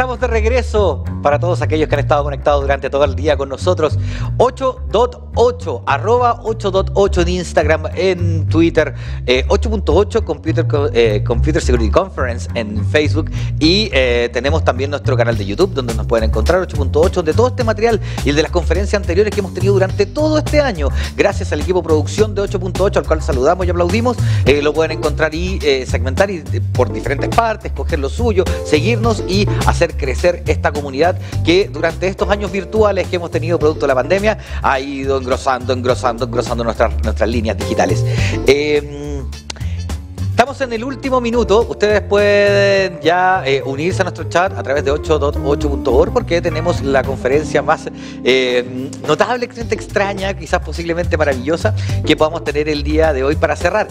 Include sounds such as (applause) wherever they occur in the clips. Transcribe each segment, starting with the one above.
estamos de regreso para todos aquellos que han estado conectados durante todo el día con nosotros. 8.8, arroba 8.8 en Instagram, en Twitter, 8.8 eh, Computer, eh, Computer Security Conference en Facebook y eh, tenemos también nuestro canal de YouTube donde nos pueden encontrar 8.8 de todo este material y el de las conferencias anteriores que hemos tenido durante todo este año. Gracias al equipo producción de 8.8 al cual saludamos y aplaudimos, lo pueden encontrar y segmentar y, por diferentes partes, coger lo suyo, seguirnos y hacer crecer esta comunidad que durante estos años virtuales que hemos tenido producto de la pandemia ha ido engrosando, engrosando, engrosando nuestras, nuestras líneas digitales. Em, estamos en el último minuto. Ustedes pueden ya eh, unirse a nuestro chat a través de 8.8.org porque tenemos la conferencia más eh, notable, extraña, quizás posiblemente maravillosa, que podamos tener el día de hoy para cerrar.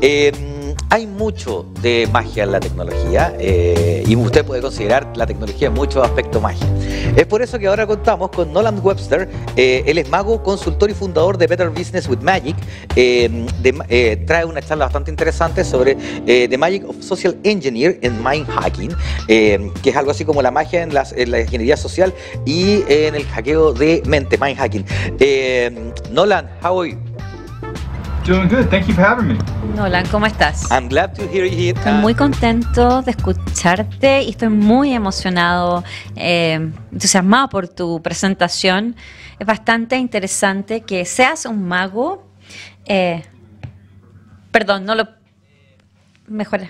Em, hay mucho de magia en la tecnología eh, y usted puede considerar la tecnología en muchos aspectos magia. Es por eso que ahora contamos con Nolan Webster, eh, él es mago, consultor y fundador de Better Business with Magic. Eh, trae una charla bastante interesante sobre The Magic of Social Engineer and Mind Hacking, que es algo así como la magia en, la ingeniería social y en el hackeo de mente, mind hacking. Nolan, how are Doing Nolan, ¿cómo estás? I'm glad to hear you. Estoy muy uh, contento de escucharte y estoy muy emocionado, eh, entusiasmado por tu presentación. Es bastante interesante que seas un mago. Eh, perdón, no lo mejor.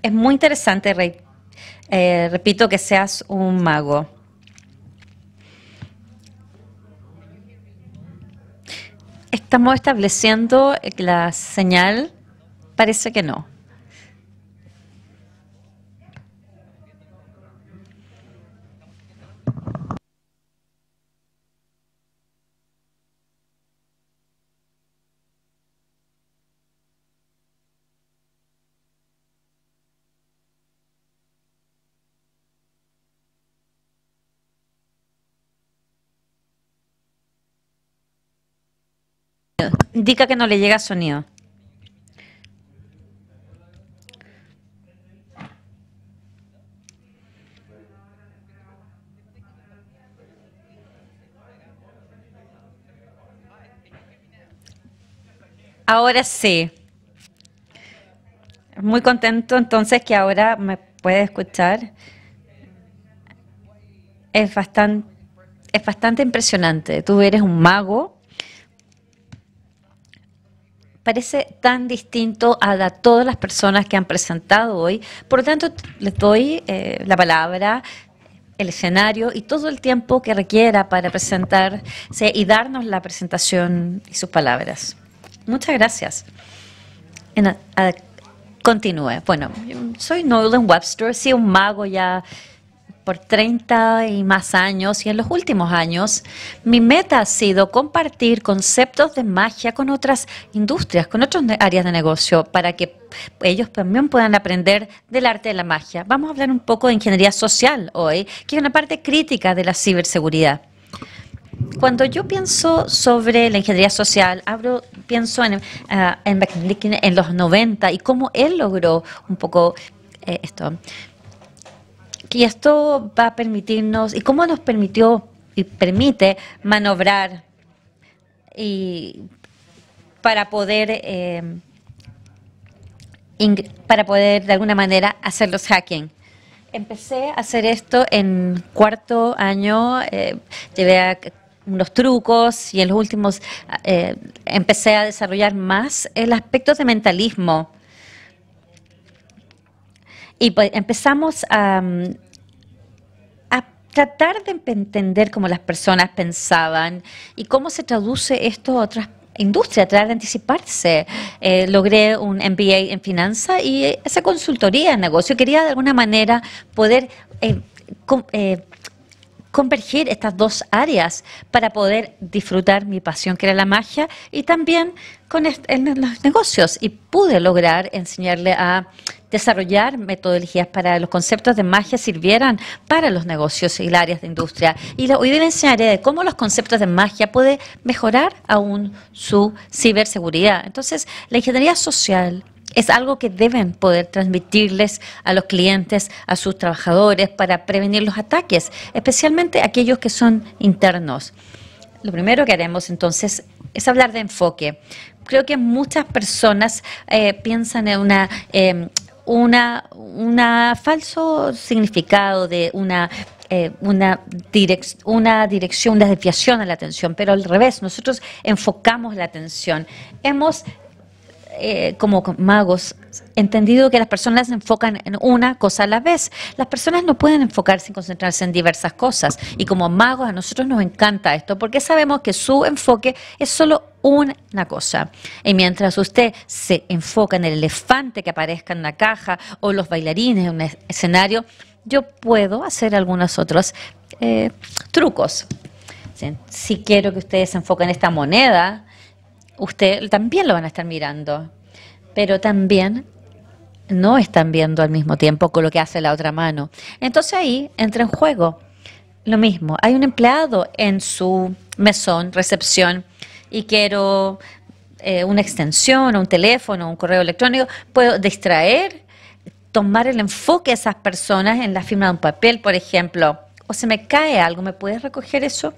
Es muy interesante, Rey. Eh, repito que seas un mago. ¿Estamos estableciendo la señal? Parece que no. indica que no le llega sonido. Ahora sí. Muy contento entonces que ahora me puede escuchar. Es bastante, es bastante impresionante. Tú eres un mago parece tan distinto a, todas las personas que han presentado hoy. Por lo tanto, les doy eh, la palabra el escenario y todo el tiempo que requiera para presentarse y darnos la presentación y sus palabras. Muchas gracias. continúe. Bueno, soy Nolan Webster, soy un mago ya por 30 y más años y en los últimos años, mi meta ha sido compartir conceptos de magia con otras industrias, con otras áreas de negocio, para que ellos también puedan aprender del arte de la magia. Vamos a hablar un poco de ingeniería social hoy, que es una parte crítica de la ciberseguridad. Cuando yo pienso sobre la ingeniería social, pienso en, ah, en, los 90 y cómo él logró un poco eh, esto. Y esto va a permitirnos, y cómo nos permitió y permite manobrar y para poder eh, para poder de alguna manera hacer los hacking. Empecé a hacer esto en cuarto año, eh, llevé a unos trucos y en los últimos eh, empecé a desarrollar más el aspecto de mentalismo y pues, empezamos a, a tratar de entender cómo las personas pensaban y cómo se traduce esto a otras industria, tratar de anticiparse. Eh, logré un MBA en finanza y esa consultoría de negocio. Quería de alguna manera poder eh, eh, convergir estas dos áreas para poder disfrutar mi pasión, que era la magia, y también con en los negocios. Y pude lograr enseñarle a desarrollar metodologías para que los conceptos de magia sirvieran para los negocios y las áreas de industria. Y hoy le enseñaré de cómo los conceptos de magia puede mejorar aún su ciberseguridad. Entonces, la ingeniería social, es algo que deben poder transmitirles a los clientes, a sus trabajadores, para prevenir los ataques, especialmente aquellos que son internos. Lo primero que haremos entonces es hablar de enfoque. Creo que muchas personas eh, piensan en una... Em, una, una falso significado de una eh, una, una dirección, una desviación a la atención, pero al revés, nosotros enfocamos la atención. Hemos eh, como magos, entendido que las personas se enfocan en una cosa a la vez. Las personas no pueden enfocarse y concentrarse en diversas cosas. Y como magos a nosotros nos encanta esto porque sabemos que su enfoque es solo una cosa. Y mientras usted se enfoca en el elefante que aparezca en la caja o los bailarines en un escenario, yo puedo hacer algunos otros eh, trucos. Si, si quiero que ustedes se enfoquen en esta moneda, usted también lo van a estar mirando, pero también no están viendo al mismo tiempo con lo que hace la otra mano. Entonces ahí entra en juego lo mismo. Hay un empleado en su mesón, recepción, y quiero eh, una extensión, un teléfono, un correo electrónico, puedo distraer, tomar el enfoque de esas personas en la firma de un papel, por ejemplo, o se me cae algo, ¿me puedes recoger eso?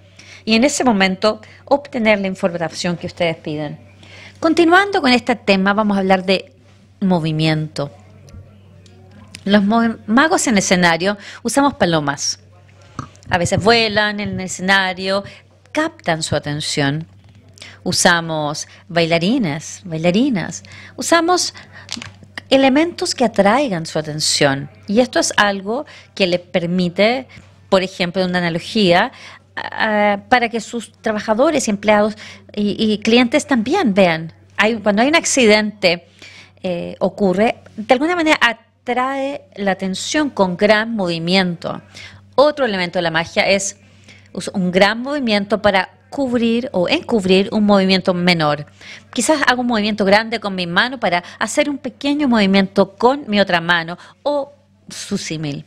y en ese momento obtener la información que ustedes piden. Continuando con este tema, vamos a hablar de movimiento. Los magos en escenario usamos palomas. A veces vuelan en el escenario, captan su atención. Usamos bailarines, bailarinas. Usamos elementos que atraigan su atención. Y esto es algo que le permite, por ejemplo, una analogía, Ah, para que sus trabajadores, empleados y, clientes también vean. cuando hay un accidente, eh, ocurre, de alguna manera atrae la atención con gran movimiento. Otro elemento de la magia es un gran movimiento para cubrir o encubrir un movimiento menor. Quizás hago un movimiento grande con mi mano para hacer un pequeño movimiento con mi otra mano o su símil.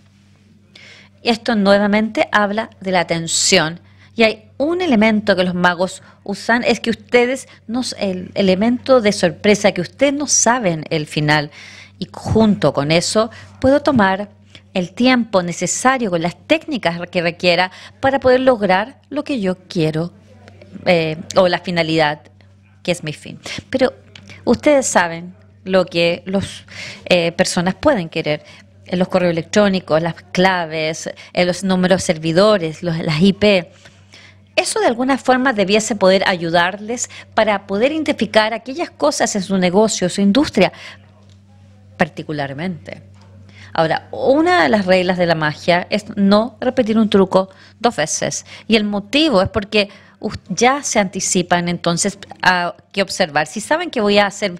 Y esto nuevamente habla de la atención. Y hay un elemento que los magos usan, es que ustedes, nos, el elemento de sorpresa, que ustedes no saben el final. Y junto con eso puedo tomar el tiempo necesario con las técnicas que requiera para poder lograr lo que yo quiero eh, o la finalidad que es mi fin. Pero ustedes saben lo que las eh, personas pueden querer en los correos electrónicos, las claves, en los números servidores, los, las IP. Eso de alguna forma debiese poder ayudarles para poder identificar aquellas cosas en su negocio, su industria, particularmente. Ahora, una de las reglas de la magia es no repetir un truco dos veces. Y el motivo es porque ya se anticipan entonces a qué observar. Si saben que voy a hacer,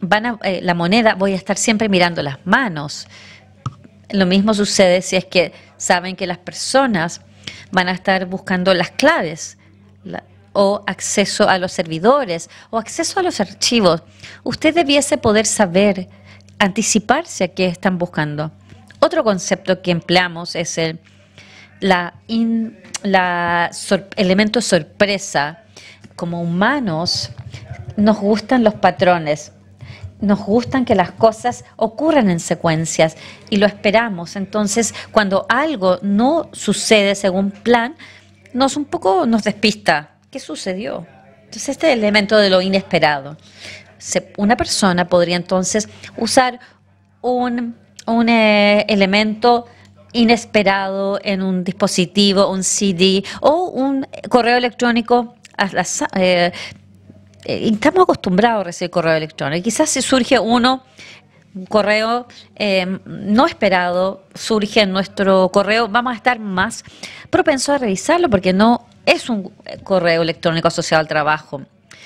van a, eh, la moneda, voy a estar siempre mirando las manos. Lo mismo sucede si es que saben que las personas van a estar buscando las claves o acceso a los servidores o acceso a los archivos. Usted debiese poder saber, anticiparse a qué están buscando. Otro concepto que empleamos es el la, la elemento sorpresa. Como humanos nos gustan los patrones nos gustan que las cosas ocurran en secuencias y lo esperamos. Entonces, cuando algo no sucede según plan, nos un poco nos despista. ¿Qué sucedió? Entonces, este elemento de lo inesperado. una persona podría entonces usar un, un eh, elemento inesperado en un dispositivo, un CD o un correo electrónico a la, eh, eh, estamos acostumbrados a recibir correo electrónico. Quizás si surge uno, un correo eh, no esperado, surge en nuestro correo, vamos a estar más propensos a revisarlo porque no es un correo electrónico asociado al trabajo.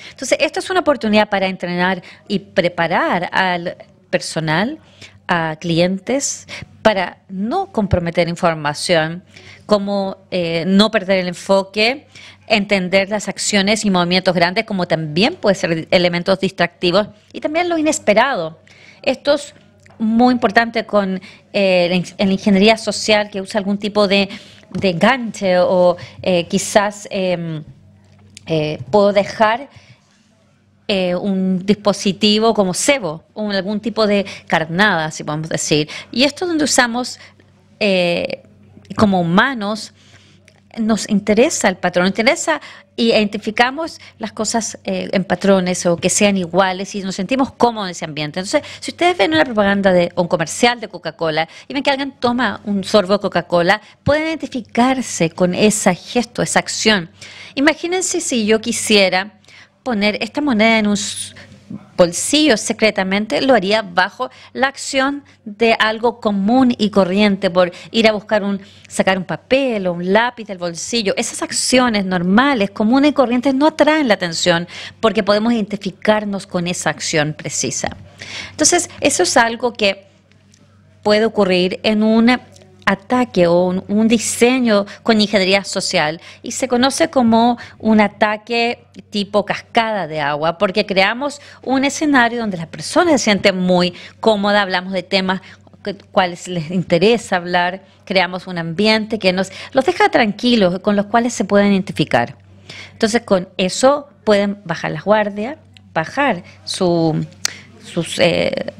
Entonces, esta es una oportunidad para entrenar y preparar al personal a clientes para no comprometer información, como eh, no perder el enfoque, entender las acciones y movimientos grandes, como también puede ser elementos distractivos y también lo inesperado. Esto es muy importante con eh, la, ingeniería social que usa algún tipo de, gancho o eh, quizás em, eh, puedo dejar eh, un dispositivo como cebo, o algún tipo de carnada, si podemos decir. Y esto es donde usamos eh, como humanos, nos interesa el patrón, nos interesa y identificamos las cosas eh, en patrones o que sean iguales y nos sentimos cómodos en ese ambiente. Entonces, si ustedes ven una propaganda de un comercial de Coca-Cola y ven que alguien toma un sorbo de Coca-Cola, pueden identificarse con ese gesto, esa acción. Imagínense si yo quisiera poner esta moneda en un bolsillo secretamente, lo haría bajo la acción de algo común y corriente, por ir a buscar un, sacar un papel o un lápiz del bolsillo. Esas acciones normales, comunes y corrientes no atraen la atención porque podemos identificarnos con esa acción precisa. Entonces, eso es algo que puede ocurrir en una ataque o un, diseño con ingeniería social y se conoce como un ataque tipo cascada de agua porque creamos un escenario donde las personas se sienten muy cómodas, hablamos de temas cuales les interesa hablar, creamos un ambiente que nos los deja tranquilos, con los cuales se pueden identificar. Entonces, con eso pueden bajar las guardias, bajar su, sus, eh,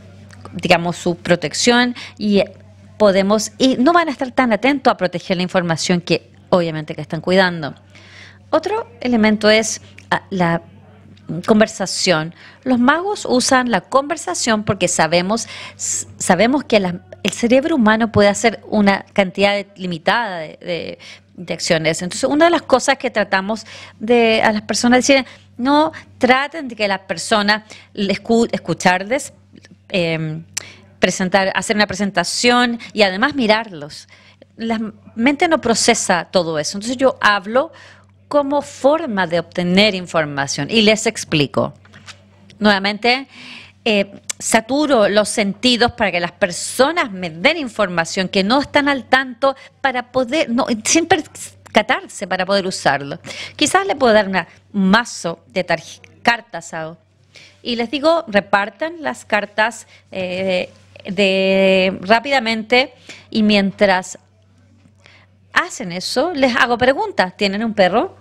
digamos, su protección y podemos, y no van a estar tan atentos a proteger la información que obviamente que están cuidando. Otro elemento es ah, la conversación. Los magos usan la conversación porque sabemos, sabemos que el cerebro humano puede hacer una cantidad limitada de, acciones. Entonces, una de las cosas que tratamos de a las personas decir, no traten de que la persona, escucharles. Em, presentar, hacer una presentación y además mirarlos. La mente no procesa todo eso. Entonces yo hablo como forma de obtener información y les explico. Nuevamente, eh, saturo los sentidos para que las personas me den información que no están al tanto para poder, no, sin percatarse para poder usarlo. Quizás le puedo dar un mazo de cartas a, y les digo, repartan las cartas eh, de, rápidamente y mientras hacen eso, les hago preguntas. ¿Tienen un perro?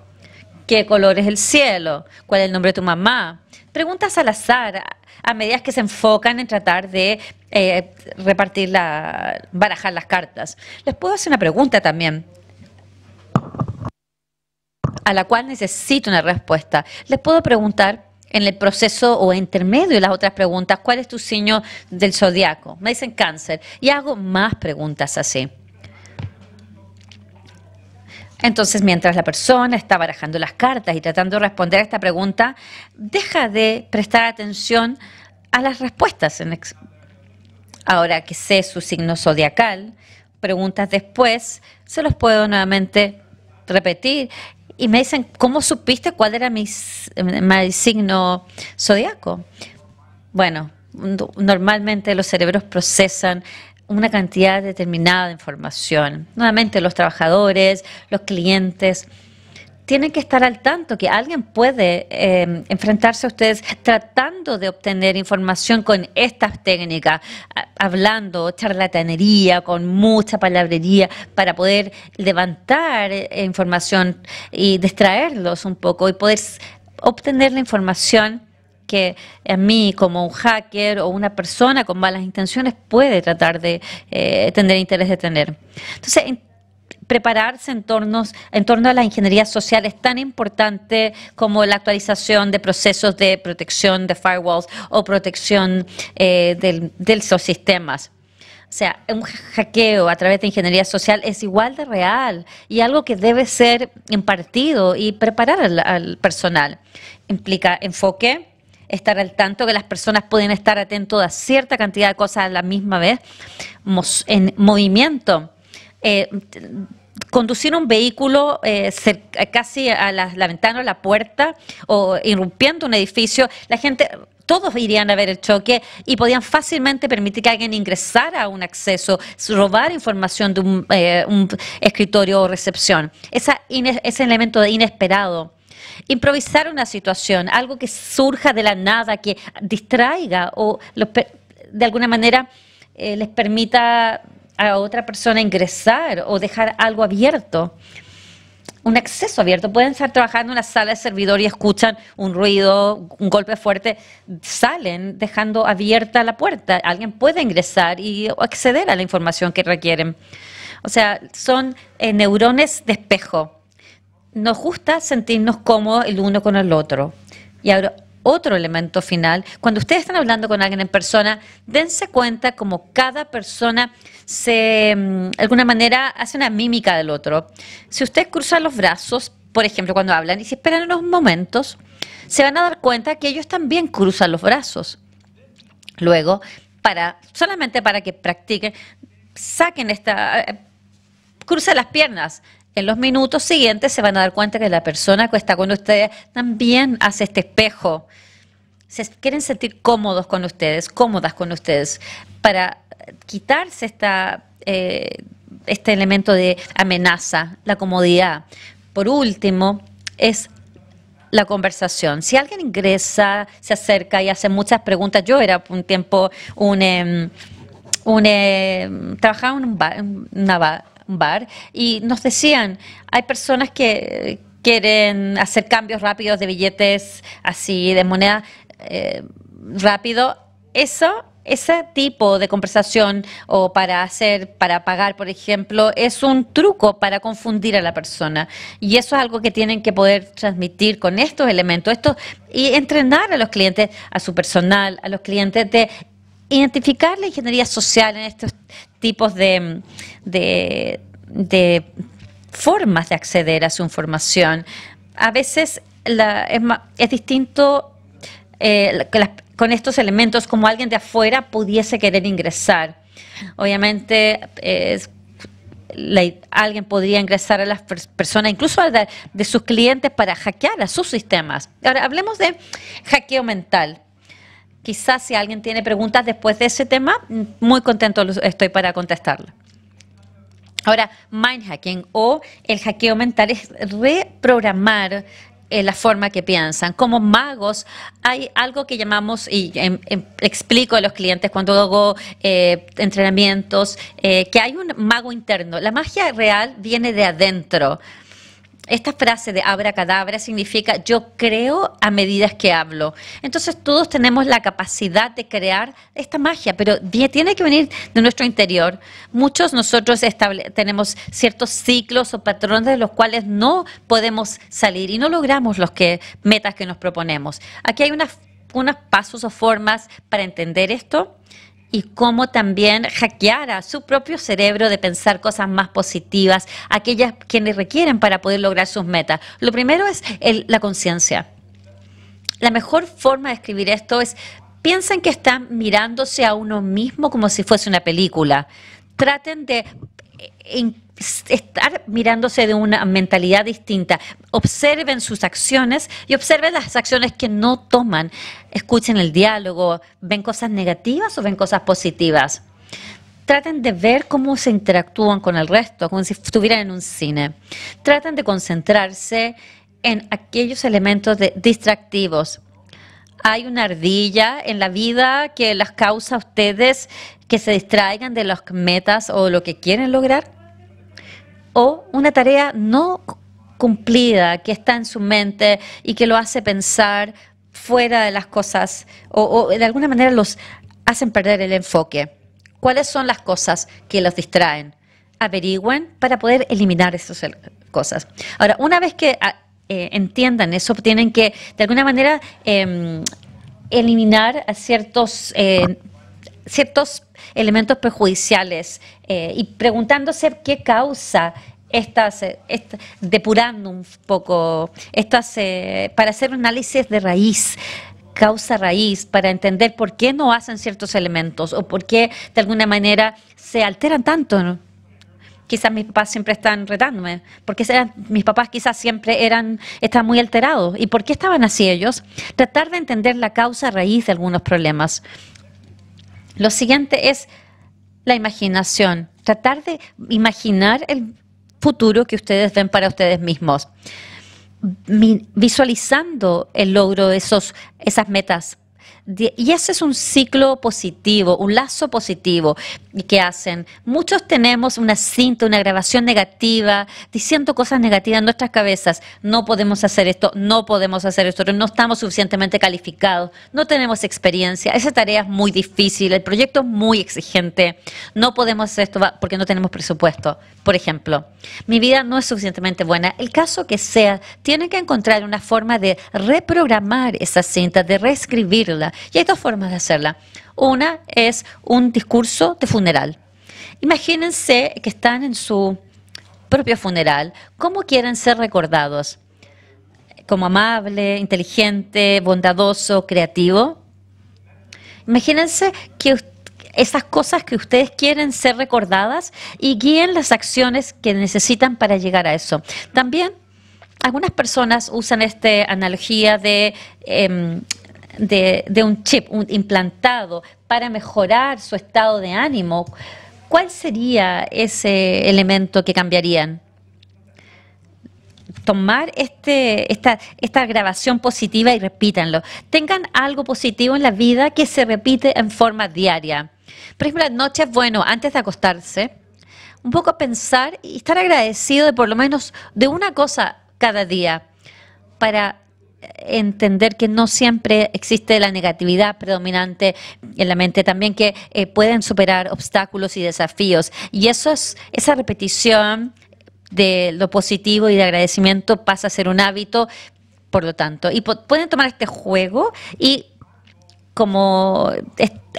¿Qué color es el cielo? ¿Cuál es el nombre de tu mamá? Preguntas al azar, a medida que se enfocan en tratar de eh, repartir la, barajar las cartas. Les puedo hacer una pregunta también, a la cual necesito una respuesta. Les puedo preguntar, en el proceso o intermedio de las otras preguntas, ¿cuál es tu signo del zodiaco? Me dicen cáncer y hago más preguntas así. Entonces, mientras la persona está barajando las cartas y tratando de responder a esta pregunta, deja de prestar atención a las respuestas. Ahora que sé su signo zodiacal, preguntas después, se los puedo nuevamente repetir y me dicen, ¿cómo supiste cuál era mi, signo zodiaco? Bueno, normalmente los cerebros procesan una cantidad determinada de información. Nuevamente los trabajadores, los clientes, tienen que estar al tanto que alguien puede em, enfrentarse a ustedes tratando de obtener información con estas técnicas, hablando charlatanería, con mucha palabrería, para poder levantar eh, información y distraerlos un poco y poder obtener la información que a mí como un hacker o una persona con malas intenciones puede tratar de eh, tener interés de tener. Entonces, prepararse en, en torno a la ingeniería social es tan importante como la actualización de procesos de protección de firewalls o protección eh, del, de esos sistemas. O sea, un hackeo a través de ingeniería social es igual de real y algo que debe ser impartido y preparar al, personal. Implica enfoque, estar al tanto que las personas pueden estar atentos a cierta cantidad de cosas a la misma vez, en movimiento eh, conducir un vehículo eh, casi a la, ventana o la puerta o irrumpiendo un edificio, la gente todos irían a ver el choque y podían fácilmente permitir que alguien ingresara a un acceso, robar información de eh, un, escritorio o recepción. Esa ese elemento de inesperado. Improvisar una situación, algo que surja de la nada, que distraiga o de alguna manera les permita a otra persona ingresar o dejar algo abierto, un acceso abierto. Pueden estar trabajando en una sala de servidor y escuchan un ruido, un golpe fuerte, salen dejando abierta la puerta. Alguien puede ingresar y acceder a la información que requieren. O sea, son eh, neurones de espejo. Nos gusta sentirnos cómodos el uno con el otro. Y ahora otro elemento final. Cuando ustedes están hablando con alguien en persona, dense cuenta como cada persona se, mm, de alguna manera, hace una mímica del otro. Si ustedes cruzan los brazos, por ejemplo, cuando hablan y si esperan unos momentos, se van a dar cuenta que ellos también cruzan los brazos. Luego, para, solamente para que practiquen, saquen esta, eh, cruza las piernas, en los minutos siguientes se van a dar cuenta que la persona que está con ustedes también hace este espejo. Se quieren sentir cómodos con ustedes, cómodas con ustedes, para quitarse esta, eh, este elemento de amenaza, la comodidad. Por último, es la conversación. Si alguien ingresa, se acerca y hace muchas preguntas, yo era un tiempo un... Em, un, em, trabajaba en un bar, bar y nos decían, hay personas que quieren hacer cambios rápidos de billetes así, de moneda eh, rápido. Eso ese tipo de conversación o para hacer, para pagar, por ejemplo, es un truco para confundir a la persona. Y eso es algo que tienen que poder transmitir con estos elementos, esto, y entrenar a los clientes, a su personal, a los clientes de identificar la ingeniería social en estos tipos de, de, formas de acceder a su información. A veces la, es, es, distinto eh, con estos elementos como alguien de afuera pudiese querer ingresar. Obviamente eh, alguien podría ingresar a las personas, incluso a de sus clientes, para hackear a sus sistemas. Ahora, hablemos de hackeo mental. Quizás si alguien tiene preguntas después de ese tema, mm, muy contento estoy para contestarla. Ahora, mind hacking o el hackeo mental es reprogramar eh, la forma que piensan. Como magos, hay algo que llamamos, y em, em, explico a los clientes cuando hago eh, entrenamientos, eh, que hay un mago interno. La magia real viene de adentro esta frase de abracadabra significa yo creo a medida que hablo. Entonces todos tenemos la capacidad de crear esta magia, pero tiene que venir de nuestro interior. Muchos nosotros tenemos ciertos ciclos o patrones de los cuales no podemos salir y no logramos los que, metas que nos proponemos. Aquí hay unas, unos pasos o formas para entender esto y cómo también hackear a su propio cerebro de pensar cosas más positivas, aquellas que le requieren para poder lograr sus metas. Lo primero es la conciencia. La mejor forma de escribir esto es, piensen que están mirándose a uno mismo como si fuese una película. Traten de eh, estar mirándose de una mentalidad distinta. Observen sus acciones y observen las acciones que no toman. Escuchen el diálogo. ¿Ven cosas negativas o ven cosas positivas? Traten de ver cómo se interactúan con el resto, como si estuvieran en un cine. Traten de concentrarse en aquellos elementos distractivos. Hay una ardilla en la vida que las causa a ustedes que se distraigan de las metas o lo que quieren lograr o una tarea no cumplida que está en su mente y que lo hace pensar fuera de las cosas o, de alguna manera los hacen perder el enfoque. ¿Cuáles son las cosas que los distraen? Averigüen para poder eliminar esas eh, cosas. Ahora, una vez que ah, eh, entiendan eso, tienen que de alguna manera em, eliminar a ciertos... Eh, ciertos elementos perjudiciales eh, y preguntándose qué causa estas, eh, depurando un poco, estas, eh, para hacer un análisis de raíz causa raíz para entender por qué no hacen ciertos elementos o por qué de alguna manera se alteran tanto. Quizás mis papás siempre están retándome, porque mis papás quizás siempre eran, estaban muy alterados. ¿Y por qué estaban así ellos? Tratar de entender la causa raíz de algunos problemas. Lo siguiente es la imaginación, tratar de imaginar el futuro que ustedes ven para ustedes mismos, visualizando el logro de esos, esas metas y ese es un ciclo positivo, un lazo positivo que hacen. Muchos tenemos una cinta, una grabación negativa, diciendo cosas negativas en nuestras cabezas. No podemos hacer esto, no podemos hacer esto, no estamos suficientemente calificados, no tenemos experiencia. Esa tarea es muy difícil, el proyecto es muy exigente. No podemos hacer esto porque no tenemos presupuesto. Por ejemplo, mi vida no es suficientemente buena. El caso que sea, tiene que encontrar una forma de reprogramar esa cinta, de reescribirla y hay dos formas de hacerla. Una es un discurso de funeral. Imagínense que están en su propio funeral. ¿Cómo quieren ser recordados? ¿Como amable, inteligente, bondadoso, creativo? Imagínense que esas cosas que ustedes quieren ser recordadas y guíen las acciones que necesitan para llegar a eso. También algunas personas usan esta analogía de em, de, un chip implantado para mejorar su estado de ánimo, ¿cuál sería ese elemento que cambiarían? tomar este, esta, esta grabación positiva y repítanlo. Tengan algo positivo en la vida que se repite en forma diaria. Por ejemplo, las noches, bueno, antes de acostarse, un poco pensar y estar agradecido de por lo menos de una cosa cada día para entender que no siempre existe la negatividad predominante en la mente, también que eh, pueden superar obstáculos y desafíos. Y eso es, esa repetición de lo positivo y de agradecimiento pasa a ser un hábito, por lo tanto. Y pueden tomar este juego y como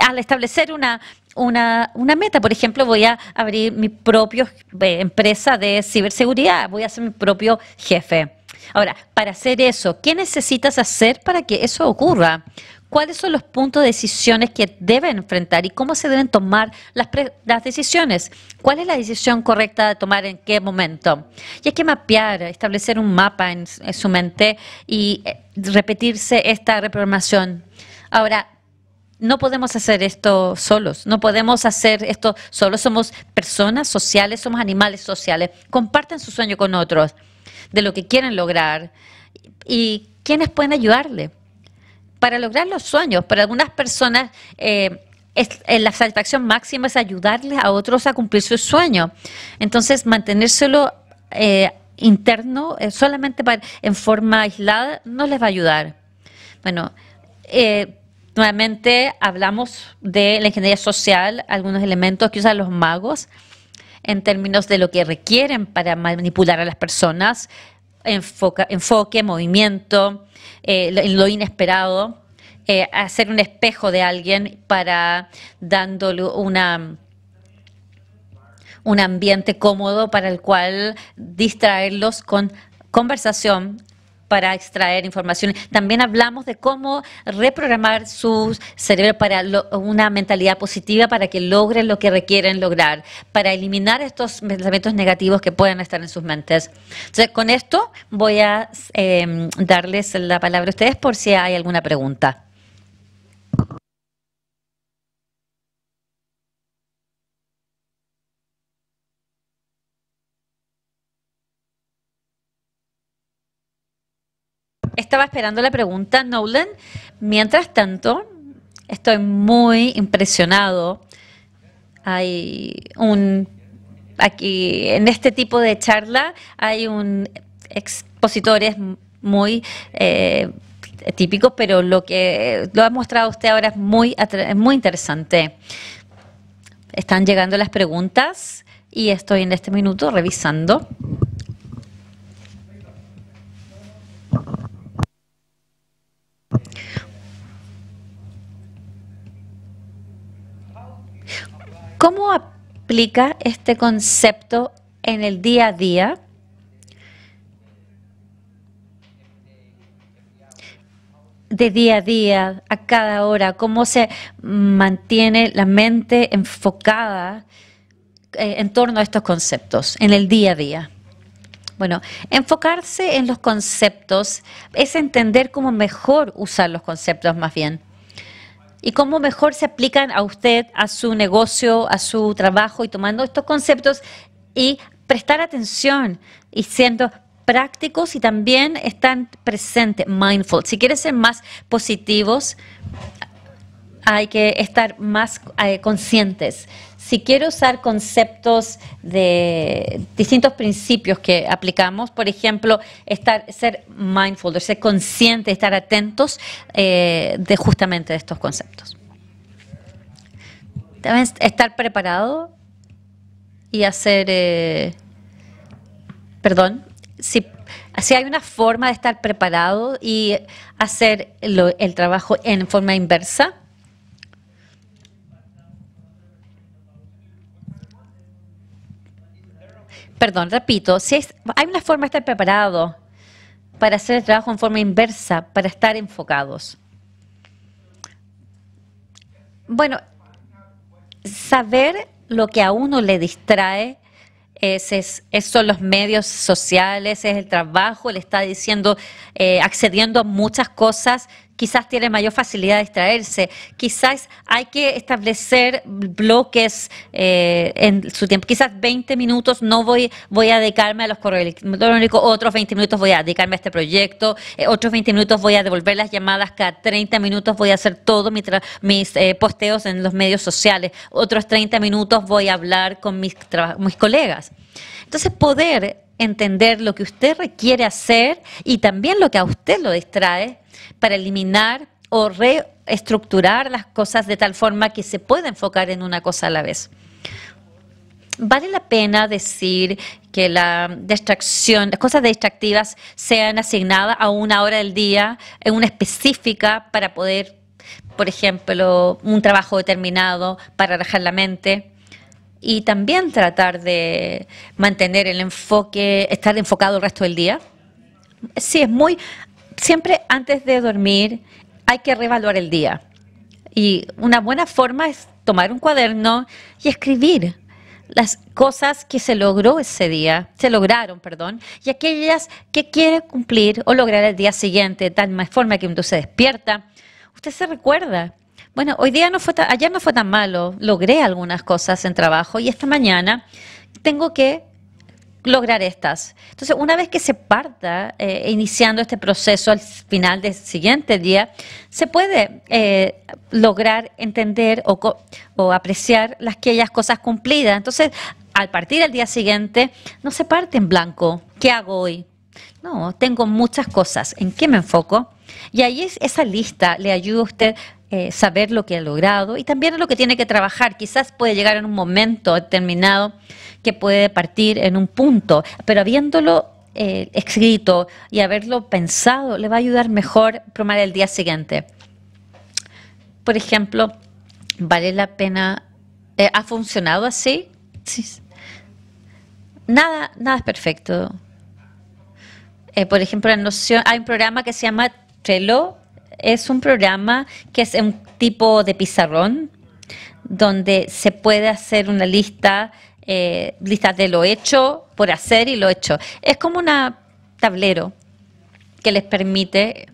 al establecer una, una, una, meta, por ejemplo, voy a abrir mi propia eh, empresa de ciberseguridad, voy a ser mi propio jefe Ahora, para hacer eso, ¿qué necesitas hacer para que eso ocurra? ¿Cuáles son los puntos de decisiones que deben enfrentar y cómo se deben tomar las, decisiones? ¿Cuál es la decisión correcta de tomar en qué momento? Y hay que mapear, establecer un mapa en, su mente y eh, repetirse esta reprogramación. Ahora, no podemos hacer esto solos, no podemos hacer esto solos. Somos personas sociales, somos animales sociales. comparten su sueño con otros de lo que quieren lograr y quiénes pueden ayudarle para lograr los sueños. Para algunas personas, eh, eh, la satisfacción máxima es ayudarles a otros a cumplir sus sueños. Entonces, mantenérselo eh, interno eh, solamente en forma aislada no les va a ayudar. Bueno, nuevamente hablamos de la ingeniería social, algunos elementos que usan los magos en términos de lo que requieren para manipular a las personas, enfoque, movimiento, eh, lo, inesperado, eh, hacer un espejo de alguien para dándole una un ambiente cómodo para el cual distraerlos con conversación, para extraer información. También hablamos de cómo reprogramar su cerebro para una mentalidad positiva para que logren lo que requieren lograr, para eliminar estos pensamientos negativos que puedan estar en sus mentes. Entonces, con esto voy a eh, darles la palabra a ustedes por si hay alguna pregunta. Estaba esperando la pregunta, Nolan. Mientras tanto, estoy muy impresionado. Hay un. Aquí, en este tipo de charla, hay un expositores muy. Eh, típicos, pero lo que lo ha mostrado usted ahora es muy, muy interesante. Están llegando las preguntas y estoy en este minuto revisando. ¿Cómo aplica este concepto en el día a día? de día a día, a cada hora, cómo se mantiene la mente enfocada eh, en torno a estos conceptos, en el día a día. Bueno, enfocarse en los conceptos es entender cómo mejor usar los conceptos más bien y cómo mejor se aplican a usted, a su negocio, a su trabajo y tomando estos conceptos y prestar atención y siendo prácticos y también estar presente, mindful. Si quieres ser más positivos, hay que estar más eh, conscientes si quiero usar conceptos de distintos principios que aplicamos, por ejemplo, estar, ser mindful, ser consciente, estar atentos eh, de justamente de estos conceptos. También estar preparado y hacer, eh, perdón, si, si, hay una forma de estar preparado y hacer el trabajo en forma inversa perdón, repito, si hay una forma de estar preparado para hacer el trabajo en forma inversa, para estar enfocados. Bueno, saber lo que a uno le distrae es, son los medios sociales, es el trabajo, le está diciendo, eh, accediendo a muchas cosas, quizás tiene mayor facilidad de extraerse, quizás hay que establecer bloques eh, en su tiempo, quizás 20 minutos no voy, voy a dedicarme a los correos electrónicos, otros 20 minutos voy a dedicarme a este proyecto, eh, otros 20 minutos voy a devolver las llamadas, cada 30 minutos voy a hacer todos mis eh, posteos en los medios sociales, otros 30 minutos voy a hablar con mis, mis colegas. Entonces, poder entender lo que usted requiere hacer y también lo que a usted lo distrae para eliminar o reestructurar las cosas de tal forma que se pueda enfocar en una cosa a la vez. Vale la pena decir que la distracción, las cosas distractivas sean asignadas a una hora del día, en una específica para poder, por ejemplo, un trabajo determinado para relajar la mente y también tratar de mantener el enfoque, estar enfocado el resto del día. Sí, es muy, siempre antes de dormir hay que reevaluar el día. Y una buena forma es tomar un cuaderno y escribir las cosas que se logró ese día, se lograron, perdón, y aquellas que quiere cumplir o lograr el día siguiente, de tal forma que cuando se despierta, usted se recuerda bueno, hoy día no fue tan, ayer no fue tan malo, logré algunas cosas en trabajo y esta mañana tengo que lograr estas. Entonces, una vez que se parta eh, iniciando este proceso al final del siguiente día, se puede eh, lograr entender o, o apreciar las aquellas cosas cumplidas. Entonces, al partir del día siguiente, no se parte en blanco. ¿Qué hago hoy? No, tengo muchas cosas. ¿En qué me enfoco? Y ahí es esa lista le ayuda a usted eh, saber lo que ha logrado y también lo que tiene que trabajar. Quizás puede llegar en un momento determinado que puede partir en un punto, pero habiéndolo eh, escrito y haberlo pensado le va a ayudar mejor promar el día siguiente. Por ejemplo, ¿vale la pena? Eh, ¿Ha funcionado así? Nada, nada es perfecto. por ejemplo, Noción hay un programa que se llama Trello es un programa que es un tipo de pizarrón donde se puede hacer una lista, eh, de lo hecho, por hacer y lo hecho. Es como una tablero que les permite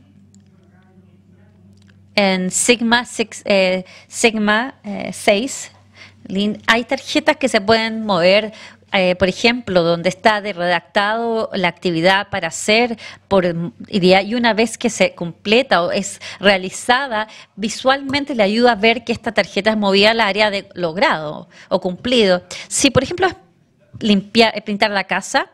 en Sigma, eh, Sigma 6, eh, hay tarjetas que se pueden mover eh, por ejemplo, donde está redactado la actividad para hacer por y una vez que se completa o es realizada, visualmente le ayuda a ver que esta tarjeta es movida al área de logrado o cumplido. Si, por ejemplo, es limpiar, pintar la casa,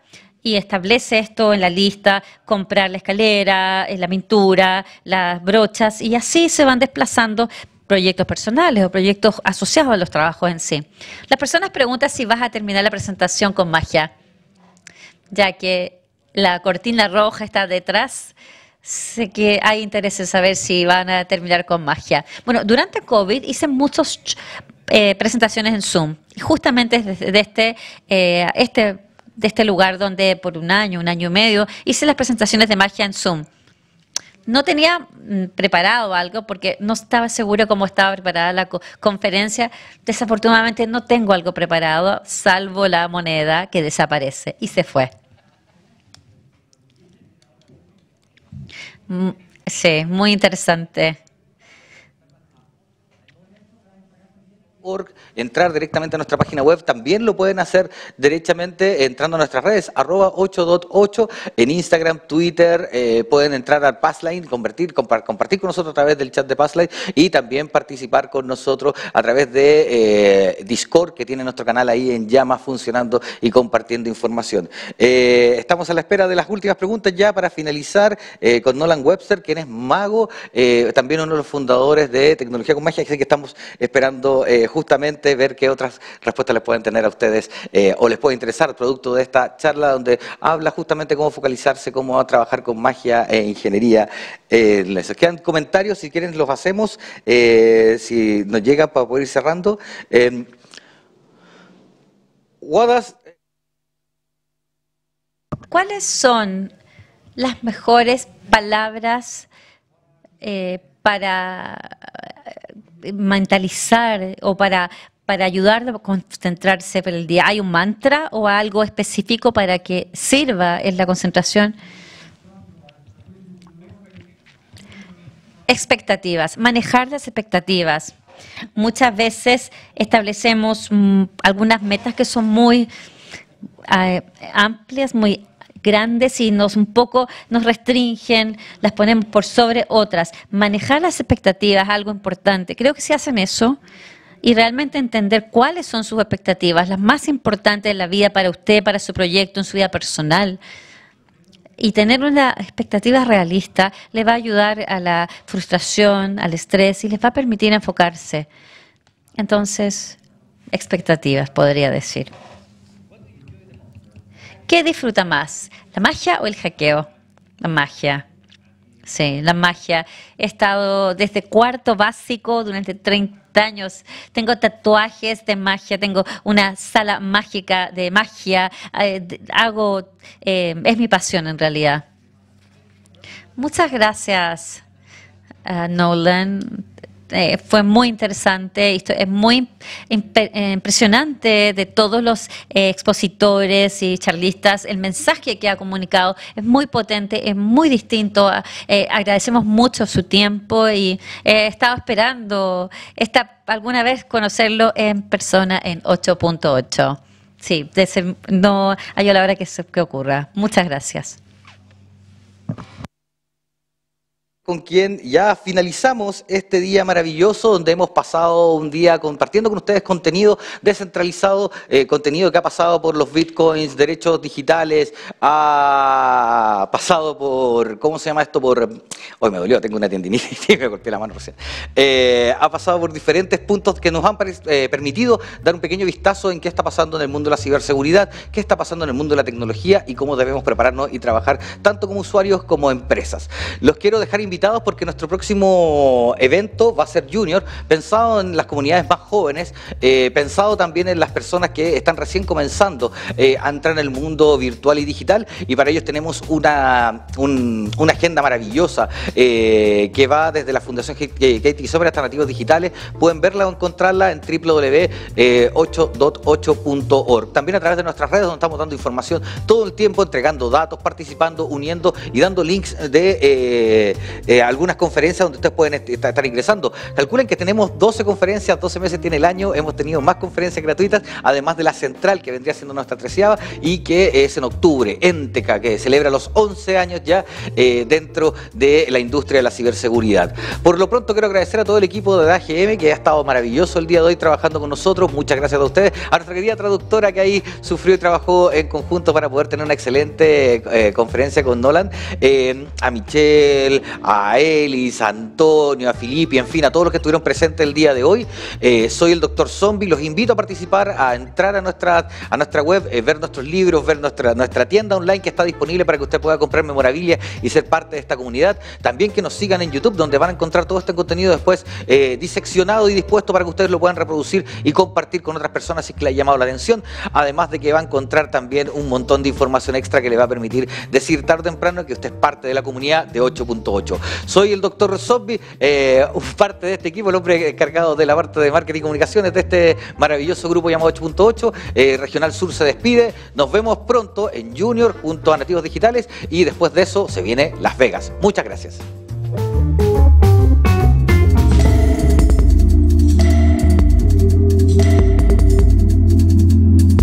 y establece esto en la lista, comprar la escalera, eh, la pintura, las brochas, y así se van desplazando proyectos personales o proyectos asociados a los trabajos en sí. Las personas preguntan si vas a terminar la presentación con magia, ya que la cortina roja está detrás. Sé que hay interés en saber si van a terminar con magia. Bueno, durante COVID hice muchas eh, presentaciones en Zoom, justamente desde este, eh, este de este lugar donde por un año, un año y medio, hice las presentaciones de magia en Zoom no tenía mm, preparado algo porque no estaba seguro cómo estaba preparada la conferencia. Desafortunadamente no tengo algo preparado, salvo la moneda que desaparece y se fue. Mm, sí, muy interesante. entrar directamente a nuestra página web, también lo pueden hacer directamente entrando a nuestras redes, arroba 8.8 en Instagram, Twitter, eh, pueden entrar al Passline, convertir, compartir con nosotros a través del chat de Passline y también participar con nosotros a través de eh, Discord que tiene nuestro canal ahí en llamas funcionando y compartiendo información. Eh, estamos a la espera de las últimas preguntas ya para finalizar con Nolan Webster, quien es mago, también uno de los fundadores de Tecnología con Magia, así que estamos esperando justamente justamente ver qué otras respuestas les pueden tener a ustedes eh, o les puede interesar, producto de esta charla donde habla justamente cómo focalizarse, cómo trabajar con magia e ingeniería. Eh, les quedan comentarios, si quieren los hacemos, eh, si nos llega para poder ir cerrando. Em, ¿Cuáles son las mejores palabras para mentalizar o para, para ayudarlo a concentrarse por el día? ¿Hay un mantra o algo específico para que sirva en la concentración? Expectativas, manejar las expectativas. Muchas veces establecemos mm, algunas metas que son muy eh, amplias, muy grandes y nos un poco nos restringen, las ponemos por sobre otras. Manejar las expectativas, es algo importante. Creo que si hacen eso y realmente entender cuáles son sus expectativas, las más importantes de la vida para usted, para su proyecto, en su vida personal, y tener una expectativa realista le va a ayudar a la frustración, al estrés y les va a permitir enfocarse. Entonces, expectativas, podría decir. ¿Qué disfruta más? ¿La magia o el hackeo? La magia. Sí, la magia. He estado desde cuarto básico durante 30 años. Tengo tatuajes de magia, tengo una sala mágica de magia. Eh, hago, eh, es mi pasión en realidad. Muchas gracias, eh, Nolan. Eh, fue muy interesante, es muy impresionante de todos los eh, expositores y charlistas, el mensaje que ha comunicado es muy potente, es muy distinto, eh, agradecemos mucho su tiempo y he estado esperando esta, alguna vez conocerlo en persona en 8.8. Sí, no hay la hora que, se, que ocurra. Muchas gracias. con quien ya finalizamos este día maravilloso, donde hemos pasado un día compartiendo con ustedes contenido descentralizado, eh, contenido que ha pasado por los bitcoins, derechos digitales, ha pasado por, ¿cómo se llama esto? Por, hoy me dolió, tengo una tendinitis (laughs) y me corté la mano recién. Eh, ha pasado por diferentes puntos que nos han eh, permitido dar un pequeño vistazo en qué está pasando en el mundo de la ciberseguridad, qué está pasando en el mundo de la tecnología y cómo debemos prepararnos y trabajar tanto como usuarios como empresas. Los quiero dejar invitados porque nuestro próximo evento va a ser Junior, pensado en las comunidades más jóvenes, eh, pensado también en las personas que están recién comenzando eh, a entrar en el mundo virtual y digital. Y para ellos tenemos una, una agenda maravillosa eh, que va desde la Fundación Katie sobre hasta Nativos Digitales. Pueden verla o encontrarla en www.8.8.org. También a través de nuestras redes donde estamos dando información todo el tiempo, entregando datos, participando, uniendo y dando links de eh, algunas conferencias donde ustedes pueden estar ingresando. Calculen que tenemos 12 conferencias, 12 meses tiene el año, hemos tenido más conferencias gratuitas, además de la central que vendría siendo nuestra treceava y que es en octubre, Enteca, que celebra los 11 años ya eh, dentro de la industria de la ciberseguridad. Por lo pronto quiero agradecer a todo el equipo de AGM que ha estado maravilloso el día de hoy trabajando con nosotros, muchas gracias a ustedes, a nuestra querida traductora que ahí sufrió y trabajó en conjunto para poder tener una excelente eh, conferencia con Nolan, a Michelle, a a Elis, a Antonio, a Filipe, en fin, a todos los que estuvieron presentes el día de hoy. Eh, soy el Doctor Zombie, los invito a participar, a entrar a nuestra, a nuestra web, eh, ver nuestros libros, ver nuestra, nuestra tienda online que está disponible para que usted pueda comprar memorabilia y ser parte de esta comunidad. También que nos sigan en YouTube, donde van a encontrar todo este contenido después eh, diseccionado y dispuesto para que ustedes lo puedan reproducir y compartir con otras personas si que le ha llamado la atención. Además de que va a encontrar también un montón de información extra que le va a permitir decir tarde o temprano que usted es parte de la comunidad de 8.8. Soy el doctor Zobbi, eh, parte de este equipo, el hombre encargado de la parte de marketing y comunicaciones de este maravilloso grupo llamado 8.8. Eh, Regional Sur se despide. Nos vemos pronto en Junior junto a Nativos Digitales y después de eso se viene Las Vegas. Muchas gracias.